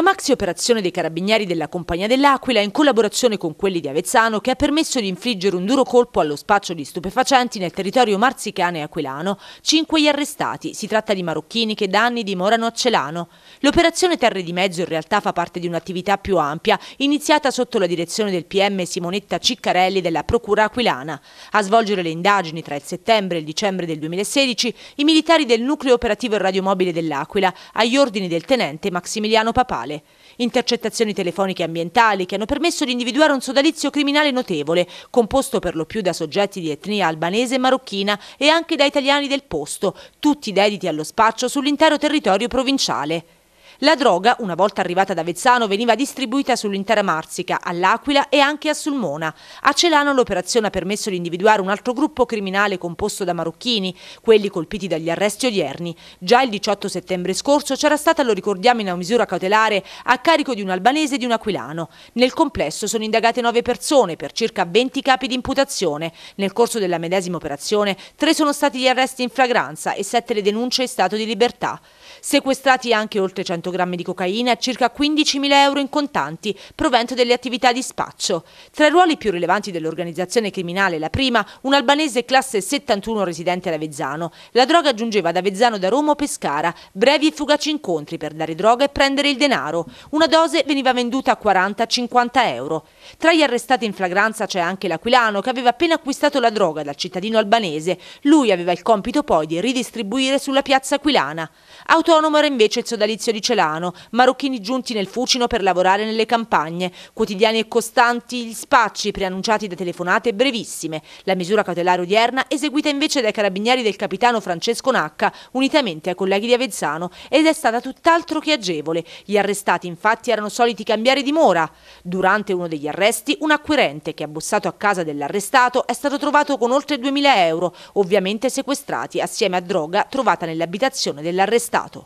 Una maxi operazione dei carabinieri della Compagnia dell'Aquila in collaborazione con quelli di Avezzano che ha permesso di infliggere un duro colpo allo spaccio di stupefacenti nel territorio marzicano e aquilano. Cinque gli arrestati, si tratta di marocchini che da anni dimorano a Celano. L'operazione Terre di Mezzo in realtà fa parte di un'attività più ampia, iniziata sotto la direzione del PM Simonetta Ciccarelli della Procura Aquilana. A svolgere le indagini tra il settembre e il dicembre del 2016 i militari del nucleo operativo e radiomobile dell'Aquila, agli ordini del tenente Maximiliano Papale ambientale. Intercettazioni telefoniche ambientali che hanno permesso di individuare un sodalizio criminale notevole, composto per lo più da soggetti di etnia albanese e marocchina e anche da italiani del posto, tutti dediti allo spaccio sull'intero territorio provinciale. La droga, una volta arrivata ad Avezzano, veniva distribuita sull'intera Marsica, all'Aquila e anche a Sulmona. A Celano l'operazione ha permesso di individuare un altro gruppo criminale composto da marocchini, quelli colpiti dagli arresti odierni. Già il 18 settembre scorso c'era stata, lo ricordiamo, una misura cautelare a carico di un albanese e di un aquilano. Nel complesso sono indagate nove persone per circa 20 capi di imputazione. Nel corso della medesima operazione, tre sono stati gli arresti in flagranza e sette le denunce in stato di libertà. Sequestrati anche oltre 100 grammi di cocaina e circa 15.000 euro in contanti, provento delle attività di spaccio. Tra i ruoli più rilevanti dell'organizzazione criminale, la prima, un albanese classe 71 residente ad Avezzano. La droga giungeva da Avezzano da Roma o Pescara, brevi e fugaci incontri per dare droga e prendere il denaro. Una dose veniva venduta a 40-50 euro. Tra gli arrestati in flagranza c'è anche l'Aquilano che aveva appena acquistato la droga dal cittadino albanese. Lui aveva il compito poi di ridistribuire sulla piazza aquilana. Auto Autonomo era invece il sodalizio di Celano, marocchini giunti nel Fucino per lavorare nelle campagne, quotidiani e costanti gli spacci preannunciati da telefonate brevissime. La misura cautelare odierna eseguita invece dai carabinieri del capitano Francesco Nacca, unitamente ai colleghi di Avezzano, ed è stata tutt'altro che agevole. Gli arrestati infatti erano soliti cambiare dimora. Durante uno degli arresti un acquirente che ha bussato a casa dell'arrestato è stato trovato con oltre 2.000 euro, ovviamente sequestrati assieme a droga trovata nell'abitazione dell'arrestato.